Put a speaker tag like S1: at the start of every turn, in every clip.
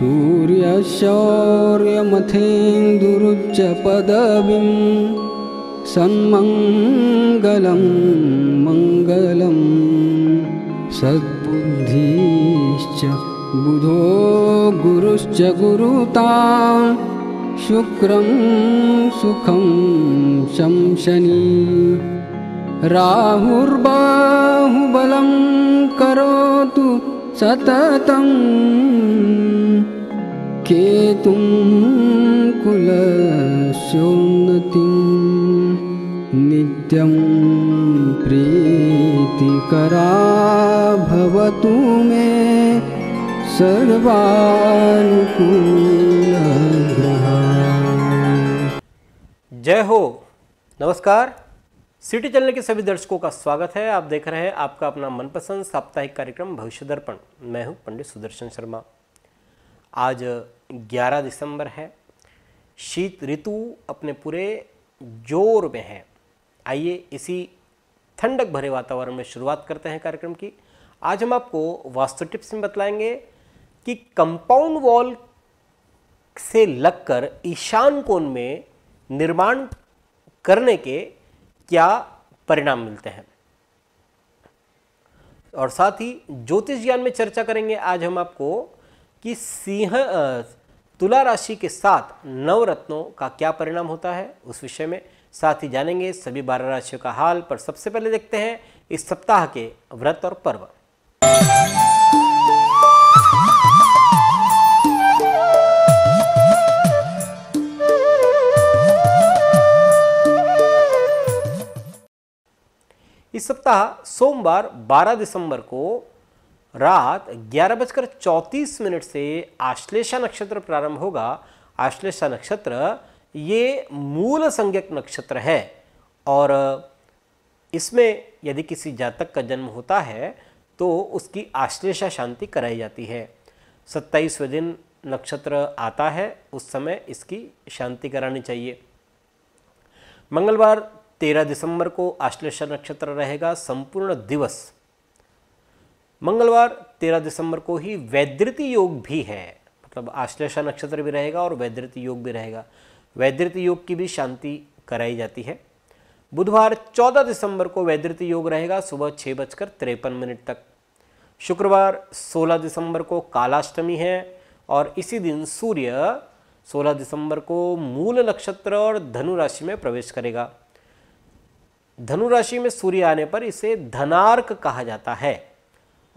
S1: सूर्यशौर्यमथेन्दुरुच्च पदवीं सन्मङ्गलं मङ्गलं सद्बुद्धिश्च बुधो गुरुश्च गुरुता शुक्रं सुखं शंशनि राहुर्बाहुबलं करोतु के सततं केतुं कुलस्योन्नतिं नित्यं करा भवतु मे सर्वानुकूल जय हो नमस्कार सिटी चैनल के सभी दर्शकों का स्वागत है आप देख रहे हैं आपका अपना मनपसंद साप्ताहिक कार्यक्रम भविष्य दर्पण मैं हूं पंडित सुदर्शन शर्मा आज 11 दिसंबर है शीत ऋतु अपने पूरे जोर में है आइए इसी ठंडक भरे वातावरण में शुरुआत करते हैं कार्यक्रम की आज हम आपको वास्तु टिप्स में बतलाएंगे कि कंपाउंड वॉल से लगकर ईशान कोण में निर्माण करने के क्या परिणाम मिलते हैं और साथ ही ज्योतिष ज्ञान में चर्चा करेंगे आज हम आपको कि सिंह तुला राशि के साथ नवरत्नों का क्या परिणाम होता है उस विषय में साथ ही जानेंगे सभी बारह राशियों का हाल पर सबसे पहले देखते हैं इस सप्ताह के व्रत और पर्व इस सप्ताह सोमवार 12 दिसंबर को रात ग्यारह बजकर चौंतीस मिनट से आश्लेषा नक्षत्र प्रारंभ होगा आश्लेषा नक्षत्र ये मूल संज्ञक नक्षत्र है और इसमें यदि किसी जातक का जन्म होता है तो उसकी आश्लेषा शांति कराई जाती है सत्ताईसवें दिन नक्षत्र आता है उस समय इसकी शांति करानी चाहिए मंगलवार तेरह दिसंबर को आश्लेषा नक्षत्र रहेगा संपूर्ण दिवस मंगलवार तेरह दिसंबर को ही वैद्युति योग भी है मतलब आश्लेषा नक्षत्र भी रहेगा और वैद्युति योग भी रहेगा वैद्युति योग की भी शांति कराई जाती है बुधवार 14 दिसंबर को वैद्युति योग रहेगा सुबह छः बजकर तिरपन मिनट तक शुक्रवार 16 दिसंबर को कालाष्टमी है और इसी दिन सूर्य 16 दिसंबर को मूल नक्षत्र और धनु राशि में प्रवेश करेगा धनु राशि में सूर्य आने पर इसे धनार्क कहा जाता है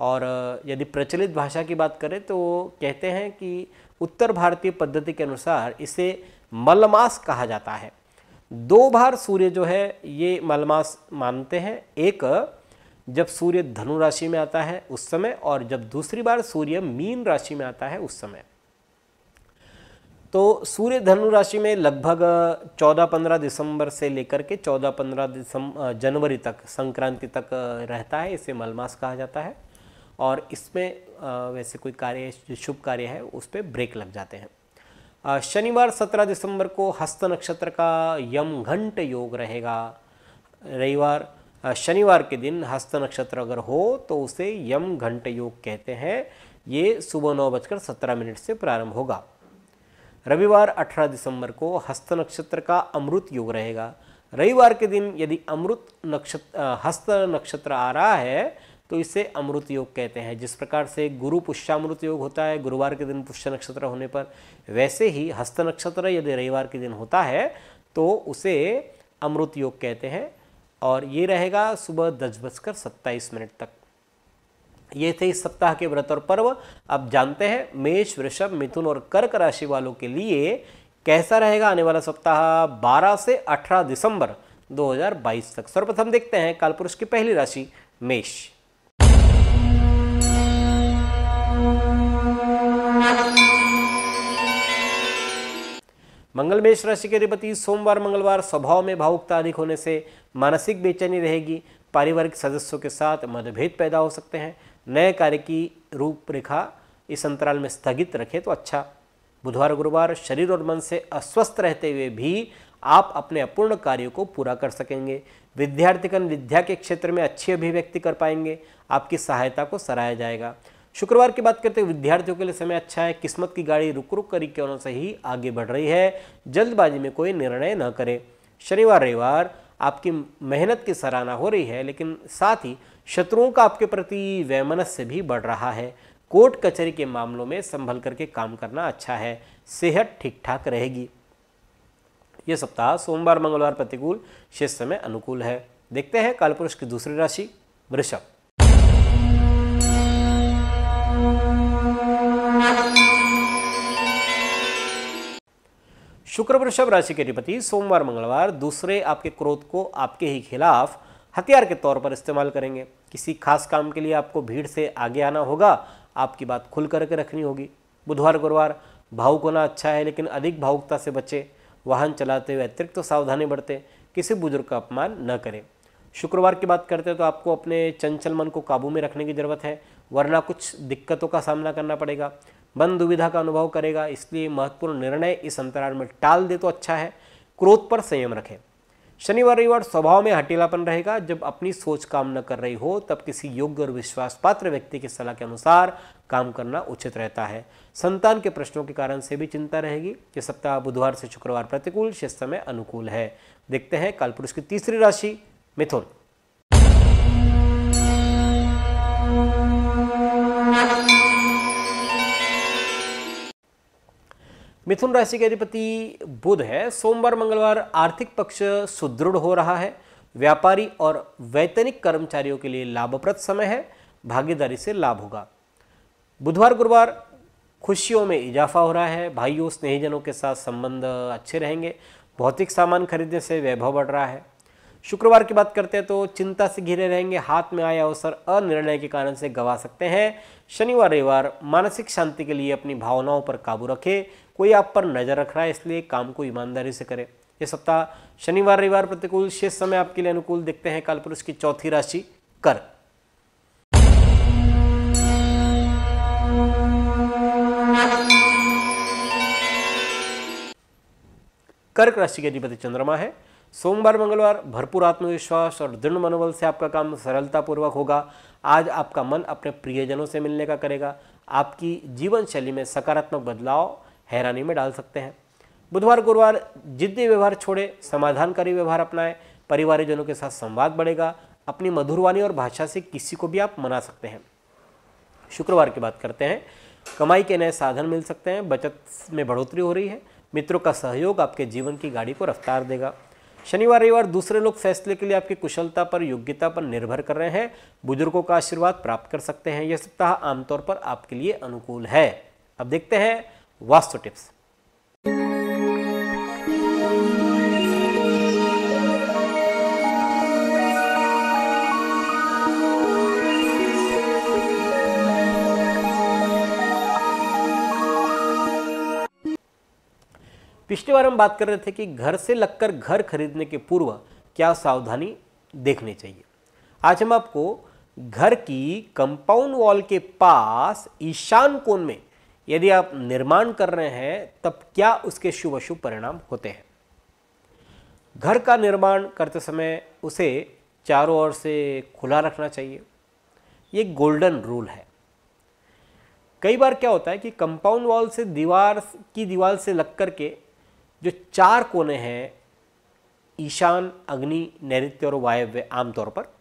S1: और यदि प्रचलित भाषा की बात करें तो कहते हैं कि उत्तर भारतीय पद्धति के अनुसार इसे मलमास कहा जाता है दो बार सूर्य जो है ये मलमास मानते हैं एक जब सूर्य धनु राशि में आता है उस समय और जब दूसरी बार सूर्य मीन राशि में आता है उस समय तो सूर्य धनु राशि में लगभग 14-15 दिसंबर से लेकर के 14-15 दिसंबर जनवरी तक संक्रांति तक रहता है इसे मलमास कहा जाता है और इसमें वैसे कोई कार्य शुभ कार्य है उस पर ब्रेक लग जाते हैं शनिवार 17 दिसंबर को हस्त नक्षत्र का यम घंट योग रहेगा रविवार शनिवार के दिन हस्त नक्षत्र अगर हो तो उसे यम घंट योग कहते हैं ये सुबह नौ बजकर सत्रह मिनट से प्रारंभ होगा रविवार 18 दिसंबर को हस्त नक्षत्र का अमृत योग रहेगा रविवार के दिन यदि अमृत नक्षत्र हस्त नक्षत्र आ रहा है तो इसे अमृत योग कहते हैं जिस प्रकार से गुरु पुष्यामृत योग होता है गुरुवार के दिन पुष्य नक्षत्र होने पर वैसे ही हस्त नक्षत्र यदि रविवार के दिन होता है तो उसे अमृत योग कहते हैं और ये रहेगा सुबह दस बजकर सत्ताईस मिनट तक ये थे इस सप्ताह के व्रत और पर्व अब जानते हैं मेष वृषभ मिथुन और कर्क राशि वालों के लिए कैसा रहेगा आने वाला सप्ताह 12 से 18 दिसंबर 2022 तक सर्वप्रथम देखते हैं कालपुरुष की पहली राशि मेष मंगल मेष राशि के अधिपति सोमवार मंगलवार स्वभाव में भावुकता अधिक होने से मानसिक बेचैनी रहेगी पारिवारिक सदस्यों के साथ मतभेद पैदा हो सकते हैं नए कार्य की रूपरेखा इस अंतराल में स्थगित रखें तो अच्छा बुधवार गुरुवार शरीर और मन से अस्वस्थ रहते हुए भी आप अपने अपूर्ण कार्यों को पूरा कर सकेंगे विद्यार्थीगण विद्या के क्षेत्र में अच्छी अभिव्यक्ति कर पाएंगे आपकी सहायता को सराहा जाएगा शुक्रवार की बात करते हुए विद्यार्थियों के लिए समय अच्छा है किस्मत की गाड़ी रुक रुक कर क्यों से ही आगे बढ़ रही है जल्दबाजी में कोई निर्णय न करें शनिवार रविवार आपकी मेहनत की सराहना हो रही है लेकिन साथ ही शत्रुओं का आपके प्रति वैमनस्य भी बढ़ रहा है कोर्ट कचहरी के मामलों में संभल करके काम करना अच्छा है सेहत ठीक ठाक रहेगी यह सप्ताह सोमवार मंगलवार प्रतिकूल शेष समय अनुकूल है देखते हैं कालपुरुष की दूसरी राशि वृषभ शुक्र वृषभ राशि के अधिपति सोमवार मंगलवार दूसरे आपके क्रोध को आपके ही खिलाफ हथियार के तौर पर इस्तेमाल करेंगे किसी खास काम के लिए आपको भीड़ से आगे आना होगा आपकी बात खुल करके रखनी होगी बुधवार गुरुवार भावुक होना अच्छा है लेकिन अधिक भावुकता से बचे वाहन चलाते हुए अतिरिक्त तो सावधानी बरते किसी बुजुर्ग का अपमान न करें शुक्रवार की बात करते हैं तो आपको अपने चंचल मन को काबू में रखने की ज़रूरत है वरना कुछ दिक्कतों का सामना करना पड़ेगा मन दुविधा का अनुभव करेगा इसलिए महत्वपूर्ण निर्णय इस अंतराल में टाल दे तो अच्छा है क्रोध पर संयम रखें शनिवार रविवार स्वभाव में हटेलापन रहेगा जब अपनी सोच काम न कर रही हो तब किसी योग्य और विश्वास पात्र व्यक्ति की सलाह के अनुसार काम करना उचित रहता है संतान के प्रश्नों के कारण से भी चिंता रहेगी ये सप्ताह बुधवार से शुक्रवार प्रतिकूल शेष समय अनुकूल है देखते हैं कालपुरुष की तीसरी राशि मिथुन मिथुन राशि के अधिपति बुध है सोमवार मंगलवार आर्थिक पक्ष सुदृढ़ हो रहा है व्यापारी और वैतनिक कर्मचारियों के लिए लाभप्रद समय है भागीदारी से लाभ होगा बुधवार गुरुवार खुशियों में इजाफा हो रहा है भाइयों स्नेहीजनों के साथ संबंध अच्छे रहेंगे भौतिक सामान खरीदने से वैभव बढ़ रहा है शुक्रवार की बात करते हैं तो चिंता से घिरे रहेंगे हाथ में आए अवसर अनिर्णय के कारण से गवा सकते हैं शनिवार रविवार मानसिक शांति के लिए अपनी भावनाओं पर काबू रखें कोई आप पर नज़र रख रहा है इसलिए काम को ईमानदारी से करें यह सप्ताह शनिवार रविवार प्रतिकूल शेष समय आपके लिए अनुकूल देखते हैं काल पुरुष की चौथी राशि कर कर्क राशि के अधिपति चंद्रमा है सोमवार मंगलवार भरपूर आत्मविश्वास और दृढ़ मनोबल से आपका काम सरलतापूर्वक होगा आज आपका मन अपने प्रियजनों से मिलने का करेगा आपकी जीवन शैली में सकारात्मक बदलाव हैरानी में डाल सकते हैं बुधवार गुरुवार जिद्दी व्यवहार छोड़े समाधानकारी व्यवहार अपनाएं परिवारजनों के साथ संवाद बढ़ेगा अपनी मधुरवाणी और भाषा से किसी को भी आप मना सकते हैं शुक्रवार की बात करते हैं कमाई के नए साधन मिल सकते हैं बचत में बढ़ोतरी हो रही है मित्रों का सहयोग आपके जीवन की गाड़ी को रफ्तार देगा शनिवार रविवार दूसरे लोग फैसले के लिए आपकी कुशलता पर योग्यता पर निर्भर कर रहे हैं बुजुर्गों का आशीर्वाद प्राप्त कर सकते हैं यह सप्ताह आमतौर पर आपके लिए अनुकूल है अब देखते हैं वास्तु टिप्स पिछली बार हम बात कर रहे थे कि घर से लगकर घर खरीदने के पूर्व क्या सावधानी देखनी चाहिए आज हम आपको घर की कंपाउंड वॉल के पास ईशान कोण में यदि आप निर्माण कर रहे हैं तब क्या उसके शुभ अशुभ परिणाम होते हैं घर का निर्माण करते समय उसे चारों ओर से खुला रखना चाहिए ये गोल्डन रूल है कई बार क्या होता है कि कंपाउंड वॉल से दीवार की दीवार से लग कर के जो चार कोने हैं ईशान अग्नि नैत्य और वायव्य आमतौर पर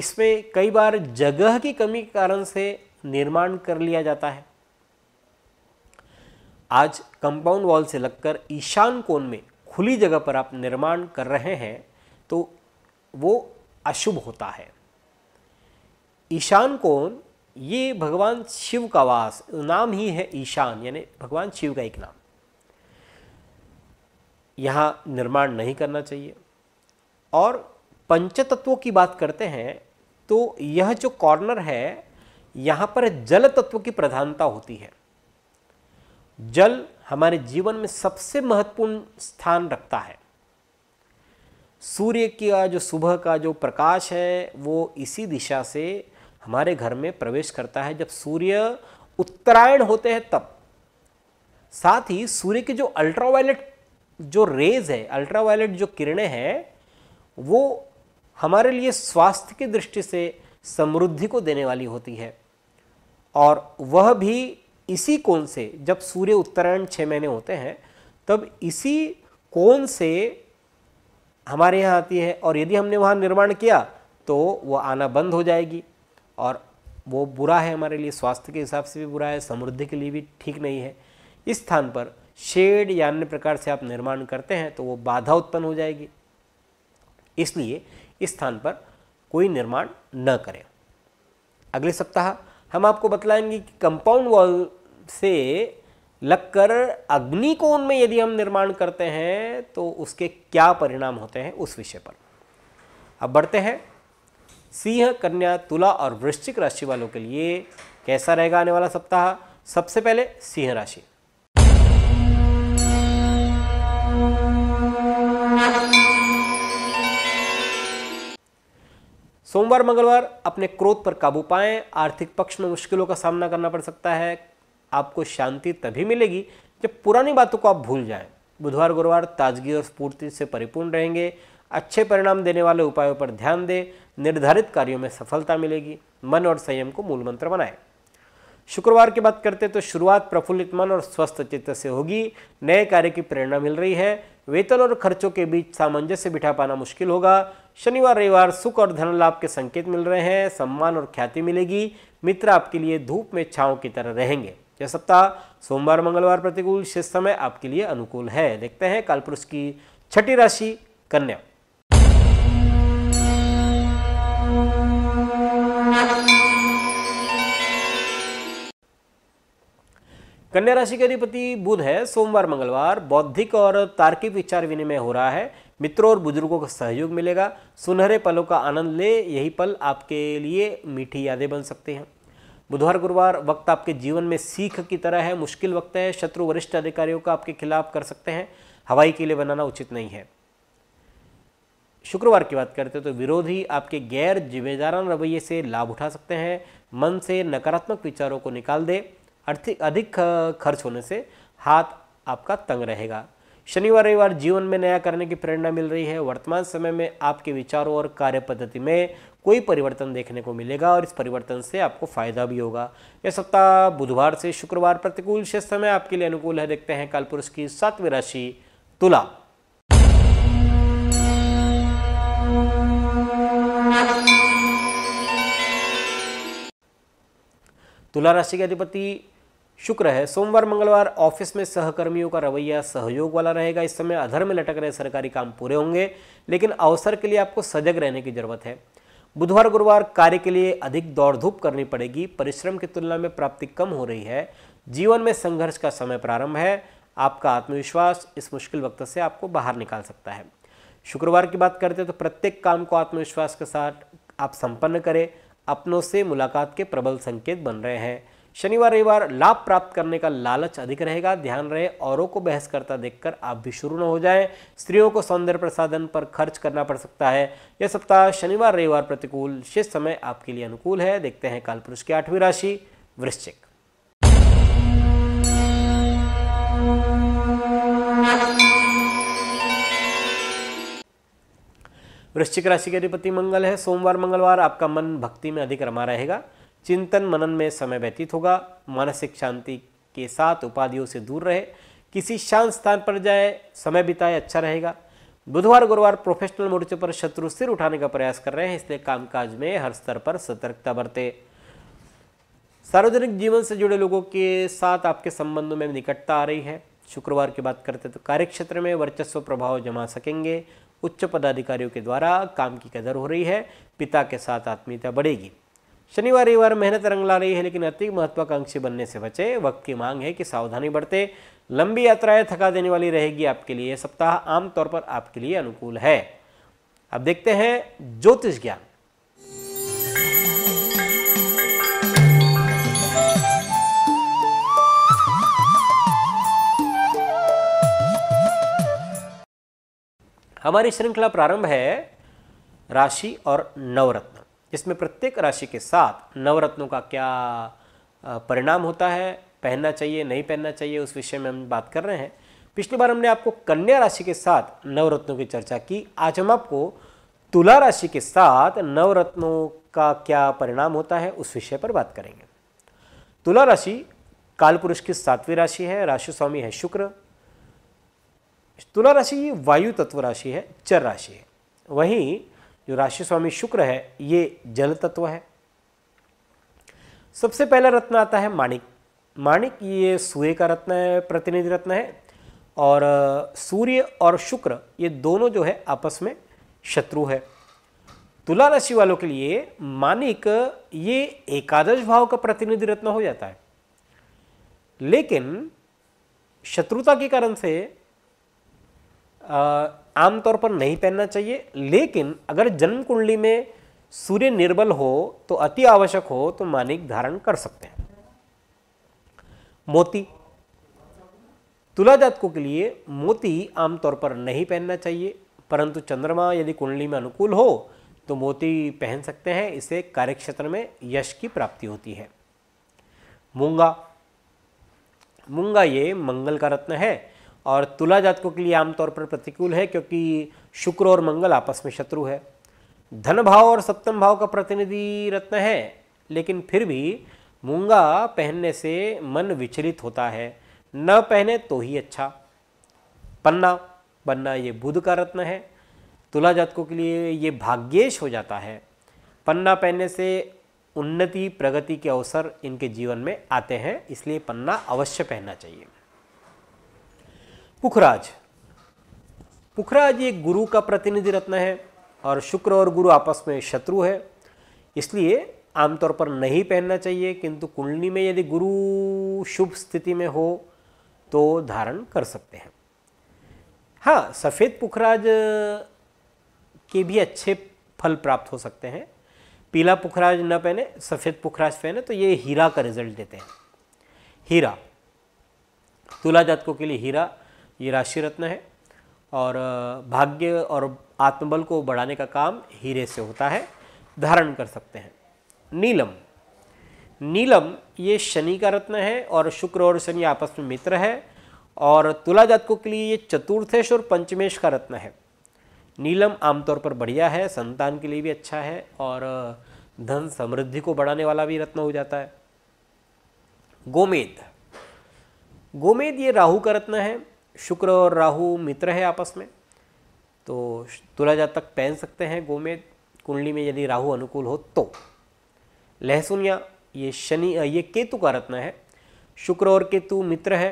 S1: इसमें कई बार जगह की कमी के कारण से निर्माण कर लिया जाता है आज कंपाउंड वॉल से लगकर ईशान कोण में खुली जगह पर आप निर्माण कर रहे हैं तो वो अशुभ होता है ईशान कोण ये भगवान शिव का वास नाम ही है ईशान यानी भगवान शिव का एक नाम यहाँ निर्माण नहीं करना चाहिए और पंच तत्वों की बात करते हैं तो यह जो कॉर्नर है यहाँ पर जल तत्व की प्रधानता होती है जल हमारे जीवन में सबसे महत्वपूर्ण स्थान रखता है सूर्य का जो सुबह का जो प्रकाश है वो इसी दिशा से हमारे घर में प्रवेश करता है जब सूर्य उत्तरायण होते हैं तब साथ ही सूर्य के जो अल्ट्रावायलेट जो रेज है अल्ट्रावायलेट जो किरणें हैं वो हमारे लिए स्वास्थ्य की दृष्टि से समृद्धि को देने वाली होती है और वह भी इसी कोण से जब सूर्य उत्तरायण छः महीने होते हैं तब इसी कोण से हमारे यहाँ आती है और यदि हमने वहाँ निर्माण किया तो वह आना बंद हो जाएगी और वो बुरा है हमारे लिए स्वास्थ्य के हिसाब से भी बुरा है समृद्धि के लिए भी ठीक नहीं है इस स्थान पर शेड या अन्य प्रकार से आप निर्माण करते हैं तो वो बाधा उत्पन्न हो जाएगी इसलिए इस स्थान पर कोई निर्माण न करें अगले सप्ताह हम आपको बतलाएंगे कि कंपाउंड वॉल से लगकर अग्नि में यदि हम निर्माण करते हैं तो उसके क्या परिणाम होते हैं उस विषय पर अब बढ़ते हैं सिंह कन्या तुला और वृश्चिक राशि वालों के लिए कैसा रहेगा आने वाला सप्ताह सबसे पहले सिंह राशि सोमवार मंगलवार अपने क्रोध पर काबू पाएं आर्थिक पक्ष में मुश्किलों का सामना करना पड़ सकता है आपको शांति तभी मिलेगी जब पुरानी बातों को आप भूल जाएं बुधवार गुरुवार ताजगी और स्फूर्ति से परिपूर्ण रहेंगे अच्छे परिणाम देने वाले उपायों पर ध्यान दें निर्धारित कार्यों में सफलता मिलेगी मन और संयम को मूल मंत्र बनाएं शुक्रवार की बात करते तो शुरुआत प्रफुल्लित मन और स्वस्थ चित्त से होगी नए कार्य की प्रेरणा मिल रही है वेतन और खर्चों के बीच सामंजस्य बिठा पाना मुश्किल होगा शनिवार रविवार सुख और धन लाभ के संकेत मिल रहे हैं सम्मान और ख्याति मिलेगी मित्र आपके लिए धूप में छाव की तरह रहेंगे यह सप्ताह सोमवार मंगलवार प्रतिकूल शेष समय आपके लिए अनुकूल है देखते हैं काल पुरुष की छठी राशि कन्या कन्या राशि के अधिपति बुध है सोमवार मंगलवार बौद्धिक और तार्किक विचार विनिमय हो रहा है मित्रों और बुजुर्गों का सहयोग मिलेगा सुनहरे पलों का आनंद ले यही पल आपके लिए मीठी यादें बन सकते हैं बुधवार गुरुवार वक्त आपके जीवन में सीख की तरह है मुश्किल वक्त है शत्रु वरिष्ठ अधिकारियों का आपके खिलाफ कर सकते हैं हवाई के लिए बनाना उचित नहीं है शुक्रवार की बात करते हैं तो विरोधी आपके गैर जिम्मेदारान रवैये से लाभ उठा सकते हैं मन से नकारात्मक विचारों को निकाल दे अधिक खर्च होने से हाथ आपका तंग रहेगा शनिवार रविवार जीवन में नया करने की प्रेरणा मिल रही है वर्तमान समय में आपके विचारों और कार्य पद्धति में कोई परिवर्तन देखने को मिलेगा और इस परिवर्तन से आपको फायदा भी होगा यह सप्ताह बुधवार से शुक्रवार प्रतिकूल से समय आपके लिए अनुकूल है देखते हैं कालपुरुष की सातवीं राशि तुला तुला राशि के अधिपति शुक्र है सोमवार मंगलवार ऑफिस में सहकर्मियों का रवैया सहयोग वाला रहेगा इस समय अधर में लटक रहे सरकारी काम पूरे होंगे लेकिन अवसर के लिए आपको सजग रहने की जरूरत है बुधवार गुरुवार कार्य के लिए अधिक दौड़ धूप करनी पड़ेगी परिश्रम की तुलना में प्राप्ति कम हो रही है जीवन में संघर्ष का समय प्रारंभ है आपका आत्मविश्वास इस मुश्किल वक्त से आपको बाहर निकाल सकता है शुक्रवार की बात करते हैं तो प्रत्येक काम को आत्मविश्वास के साथ आप संपन्न करें अपनों से मुलाकात के प्रबल संकेत बन रहे हैं शनिवार रविवार लाभ प्राप्त करने का लालच अधिक रहेगा ध्यान रहे औरों को बहस करता देखकर आप भी शुरू न हो जाएं स्त्रियों को सौंदर्य प्रसाधन पर खर्च करना पड़ सकता है यह सप्ताह शनिवार रविवार प्रतिकूल शेष समय आपके लिए अनुकूल है देखते हैं काल पुरुष की आठवीं राशि वृश्चिक वृश्चिक राशि के अधिपति मंगल है सोमवार मंगलवार आपका मन भक्ति में अधिक रमा रहेगा चिंतन मनन में समय व्यतीत होगा मानसिक शांति के साथ उपाधियों से दूर रहे किसी शांत स्थान पर जाए समय बिताए अच्छा रहेगा बुधवार गुरुवार प्रोफेशनल मोर्चे पर शत्रु सिर उठाने का प्रयास कर रहे हैं इसलिए कामकाज में हर स्तर पर सतर्कता बरते सार्वजनिक जीवन से जुड़े लोगों के साथ आपके संबंधों में निकटता आ रही है शुक्रवार की बात करते तो कार्यक्षेत्र में वर्चस्व प्रभाव जमा सकेंगे उच्च पदाधिकारियों के द्वारा काम की कदर हो रही है पिता के साथ आत्मीयता बढ़ेगी शनिवार रविवार मेहनत रंग ला रही है लेकिन अति महत्वाकांक्षी बनने से बचे वक्त की मांग है कि सावधानी बढ़ते लंबी यात्राएं थका देने वाली रहेगी आपके लिए सप्ताह आमतौर पर आपके लिए अनुकूल है अब देखते हैं ज्योतिष ज्ञान हमारी श्रृंखला प्रारंभ है राशि और नवरत्न जिसमें प्रत्येक राशि के साथ नवरत्नों का क्या परिणाम होता है पहनना चाहिए नहीं पहनना चाहिए उस विषय में हम बात कर रहे हैं पिछली बार हमने आपको कन्या राशि के साथ नवरत्नों की चर्चा की आज हम आपको तुला राशि के साथ नवरत्नों का क्या परिणाम होता है उस विषय पर बात करेंगे तुला राशि काल पुरुष की सातवीं राशि है राशि स्वामी है शुक्र तुला राशि वायु तत्व राशि है चर राशि है वहीं जो राशि स्वामी शुक्र है ये जल तत्व है सबसे पहला रत्न आता है माणिक माणिक ये सूर्य का रत्न है प्रतिनिधि रत्न है और सूर्य और शुक्र ये दोनों जो है आपस में शत्रु है तुला राशि वालों के लिए माणिक ये एकादश भाव का प्रतिनिधि रत्न हो जाता है लेकिन शत्रुता के कारण से आमतौर पर नहीं पहनना चाहिए लेकिन अगर जन्म कुंडली में सूर्य निर्बल हो तो अति आवश्यक हो तो मानिक धारण कर सकते हैं मोती तुला जातकों के लिए मोती आमतौर पर नहीं पहनना चाहिए परंतु चंद्रमा यदि कुंडली में अनुकूल हो तो मोती पहन सकते हैं इससे कार्यक्षेत्र में यश की प्राप्ति होती है मूंगा मूंगा ये मंगल का रत्न है और तुला जातकों के लिए आमतौर पर प्रतिकूल है क्योंकि शुक्र और मंगल आपस में शत्रु है धन भाव और सप्तम भाव का प्रतिनिधि रत्न है लेकिन फिर भी मूंगा पहनने से मन विचलित होता है न पहने तो ही अच्छा पन्ना पन्ना ये बुध का रत्न है तुला जातकों के लिए ये भाग्येश हो जाता है पन्ना पहनने से उन्नति प्रगति के अवसर इनके जीवन में आते हैं इसलिए पन्ना अवश्य पहनना चाहिए पुखराज पुखराज एक गुरु का प्रतिनिधि रत्न है और शुक्र और गुरु आपस में शत्रु है इसलिए आमतौर पर नहीं पहनना चाहिए किंतु कुंडली में यदि गुरु शुभ स्थिति में हो तो धारण कर सकते हैं हाँ सफ़ेद पुखराज के भी अच्छे फल प्राप्त हो सकते हैं पीला पुखराज न पहने सफ़ेद पुखराज पहने तो ये हीरा का रिजल्ट देते हैं हीरा तुला जातकों के लिए हीरा ये राशि रत्न है और भाग्य और आत्मबल को बढ़ाने का काम हीरे से होता है धारण कर सकते हैं नीलम नीलम ये शनि का रत्न है और शुक्र और शनि आपस में मित्र है और तुला जातकों के लिए ये चतुर्थेश और पंचमेश का रत्न है नीलम आमतौर पर बढ़िया है संतान के लिए भी अच्छा है और धन समृद्धि को बढ़ाने वाला भी रत्न हो जाता है गोमेद गोमेद ये राहु का रत्न है शुक्र और राहु मित्र है आपस में तो तुला जातक पहन सकते हैं गोमेद कुंडली में यदि राहु अनुकूल हो तो लहसुन या ये शनि ये केतु का रत्न है शुक्र और केतु मित्र है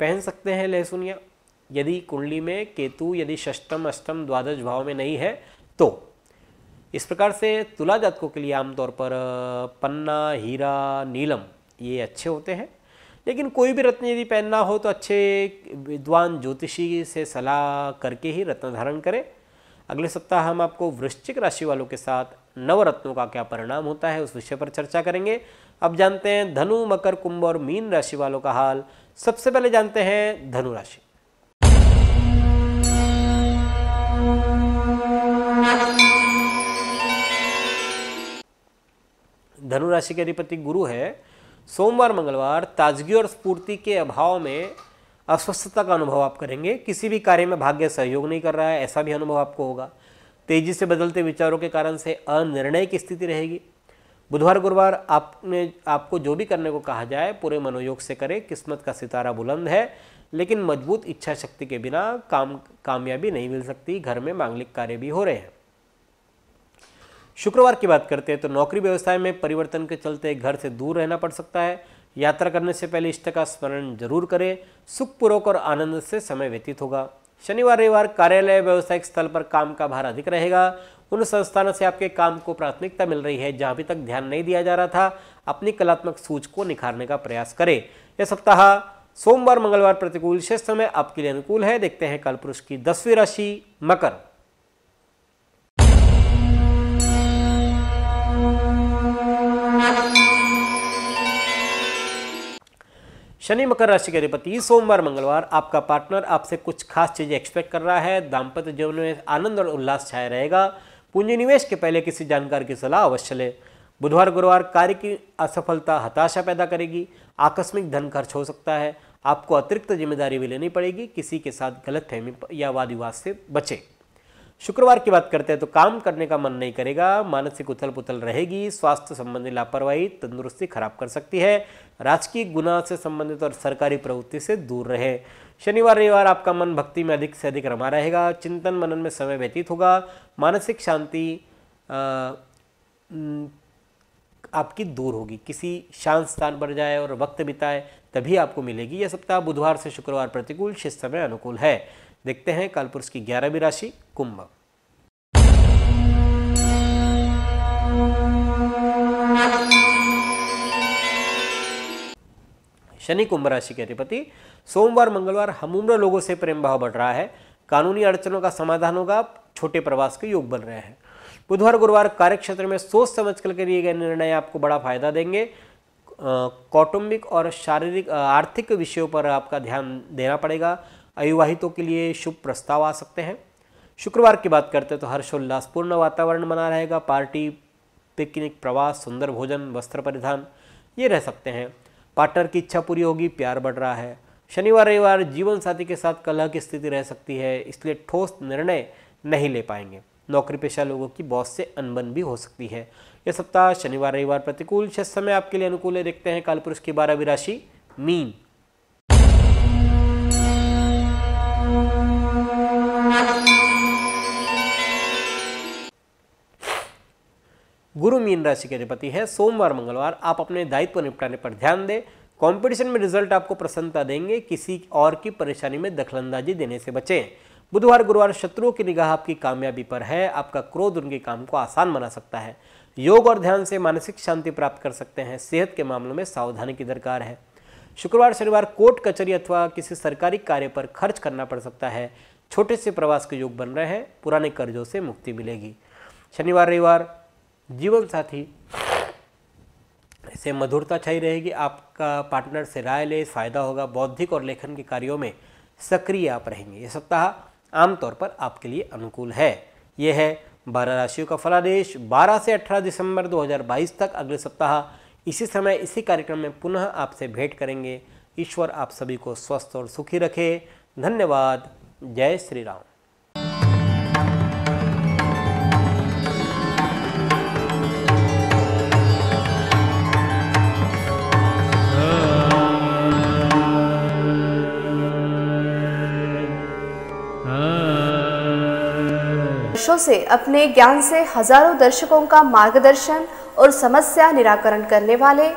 S1: पहन सकते हैं लहसुनिया यदि कुंडली में केतु यदि षष्टम अष्टम द्वादश भाव में नहीं है तो इस प्रकार से तुला जातकों के लिए आमतौर पर पन्ना हीरा नीलम ये अच्छे होते हैं लेकिन कोई भी रत्न यदि पहनना हो तो अच्छे विद्वान ज्योतिषी से सलाह करके ही रत्न धारण करें अगले सप्ताह हम आपको वृश्चिक राशि वालों के साथ नवरत्नों का क्या परिणाम होता है उस विषय पर चर्चा करेंगे अब जानते हैं धनु मकर कुंभ और मीन राशि वालों का हाल सबसे पहले जानते हैं धनु राशि धनु राशि के अधिपति गुरु है सोमवार मंगलवार ताजगी और स्फूर्ति के अभाव में अस्वस्थता का अनुभव आप करेंगे किसी भी कार्य में भाग्य सहयोग नहीं कर रहा है ऐसा भी अनुभव आपको होगा तेजी से बदलते विचारों के कारण से अनिर्णय की स्थिति रहेगी बुधवार गुरुवार आपने आपको जो भी करने को कहा जाए पूरे मनोयोग से करें किस्मत का सितारा बुलंद है लेकिन मजबूत इच्छा शक्ति के बिना काम कामयाबी नहीं मिल सकती घर में मांगलिक कार्य भी हो रहे हैं शुक्रवार की बात करते हैं तो नौकरी व्यवसाय में परिवर्तन के चलते घर से दूर रहना पड़ सकता है यात्रा करने से पहले इष्ट का स्मरण जरूर करें सुखपूर्वक और आनंद से समय व्यतीत होगा शनिवार रविवार कार्यालय व्यावसायिक स्थल पर काम का भार अधिक रहेगा उन संस्थानों से आपके काम को प्राथमिकता मिल रही है जहां अभी तक ध्यान नहीं दिया जा रहा था अपनी कलात्मक सूच को निखारने का प्रयास करें यह सप्ताह सोमवार मंगलवार प्रतिकूल शेष समय आपके लिए अनुकूल है देखते हैं कल पुरुष की दसवीं राशि मकर शनि मकर राशि के अधिपति सोमवार मंगलवार आपका पार्टनर आपसे कुछ खास चीज़ें एक्सपेक्ट कर रहा है दाम्पत्य जीवन में आनंद और उल्लास छाया रहेगा पूंजी निवेश के पहले किसी जानकार की सलाह अवश्य लें बुधवार गुरुवार कार्य की असफलता हताशा पैदा करेगी आकस्मिक धन खर्च हो सकता है आपको अतिरिक्त जिम्मेदारी भी लेनी पड़ेगी किसी के साथ गलत फहमी या वाद विवाद से बचें शुक्रवार की बात करते हैं तो काम करने का मन नहीं करेगा मानसिक उथल पुथल रहेगी स्वास्थ्य संबंधी लापरवाही तंदुरुस्ती खराब कर सकती है राजकीय गुना से संबंधित और सरकारी प्रवृत्ति से दूर रहे शनिवार रविवार आपका मन भक्ति में अधिक से अधिक रमा रहेगा चिंतन मनन में समय व्यतीत होगा मानसिक शांति आपकी दूर होगी किसी शांत स्थान पर जाए और वक्त बिताए तभी आपको मिलेगी यह सप्ताह बुधवार से शुक्रवार प्रतिकूल शिस्त समय अनुकूल है देखते हैं कालपुरुष की ग्यारहवीं राशि कुंभ शनि कुंभ राशि के अधिपति सोमवार मंगलवार हम उम्र लोगों से प्रेम भाव बढ़ रहा है कानूनी अड़चनों का समाधान होगा छोटे प्रवास के योग बन रहे हैं बुधवार गुरुवार कार्यक्षेत्र में सोच समझ कर लिए गए निर्णय आपको बड़ा फायदा देंगे कौटुंबिक और शारीरिक आर्थिक विषयों पर आपका ध्यान देना पड़ेगा अविवाहितों के लिए शुभ प्रस्ताव आ सकते हैं शुक्रवार की बात करते हैं तो हर्षोल्लासपूर्ण वातावरण बना रहेगा पार्टी पिकनिक प्रवास सुंदर भोजन वस्त्र परिधान ये रह सकते हैं पार्टनर की इच्छा पूरी होगी प्यार बढ़ रहा है शनिवार रविवार जीवन साथी के साथ कलह की स्थिति रह सकती है इसलिए ठोस निर्णय नहीं ले पाएंगे नौकरी पेशा लोगों की बॉस से अनबन भी हो सकती है यह सप्ताह शनिवार रविवार प्रतिकूल शेष समय आपके लिए अनुकूल है देखते हैं कालपुरुष की बारहवीं राशि मीन गुरु मीन राशि के अधिपति है सोमवार मंगलवार आप अपने दायित्व निपटाने पर ध्यान दें कंपटीशन में रिजल्ट आपको प्रसन्नता देंगे किसी और की परेशानी में दखलंदाजी देने से बचें बुधवार गुरुवार शत्रुओं की निगाह आपकी कामयाबी पर है आपका क्रोध उनके काम को आसान बना सकता है योग और ध्यान से मानसिक शांति प्राप्त कर सकते हैं सेहत के मामलों में सावधानी की दरकार है शुक्रवार शनिवार कोर्ट कचहरी अथवा किसी सरकारी कार्य पर खर्च करना पड़ सकता है छोटे से प्रवास के योग बन रहे हैं पुराने कर्जों से मुक्ति मिलेगी शनिवार रविवार जीवन साथी से मधुरता छाई रहेगी आपका पार्टनर से राय ले फायदा होगा बौद्धिक और लेखन के कार्यों में सक्रिय आप रहेंगे ये सप्ताह आमतौर पर आपके लिए अनुकूल है ये है बारह राशियों का फलादेश 12 से 18 दिसंबर 2022 तक अगले सप्ताह इसी समय इसी कार्यक्रम में पुनः आपसे भेंट करेंगे ईश्वर आप सभी को स्वस्थ और सुखी रखे धन्यवाद जय श्री राम
S2: वर्षों से अपने ज्ञान से हजारों दर्शकों का मार्गदर्शन और समस्या निराकरण करने वाले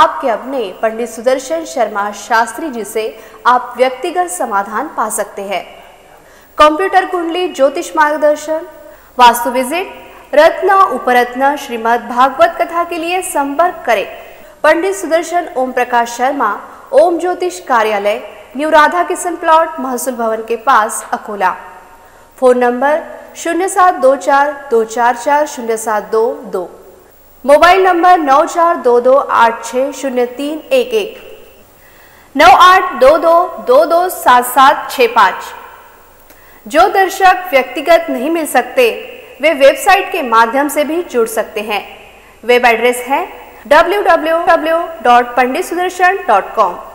S2: आपके अपने पंडित सुदर्शन शर्मा शास्त्री जी से आप व्यक्तिगत समाधान पा सकते हैं कंप्यूटर कुंडली ज्योतिष मार्गदर्शन वास्तु विजिट रत्न उपरत्न श्रीमद भागवत कथा के लिए संपर्क करें पंडित सुदर्शन ओम प्रकाश शर्मा ओम ज्योतिष कार्यालय न्यू राधा किशन प्लॉट महसूल भवन के पास अकोला फोन नंबर शून्य सात दो चार दो चार चार शून्य सात दो दो मोबाइल नंबर नौ चार दो दो आठ छः शून्य तीन एक एक नौ आठ दो दो दो दो सात सात छः पाँच जो दर्शक व्यक्तिगत नहीं मिल सकते वे वेबसाइट के माध्यम से भी जुड़ सकते हैं वेब एड्रेस है W W W dot Pandit Sudarshan dot com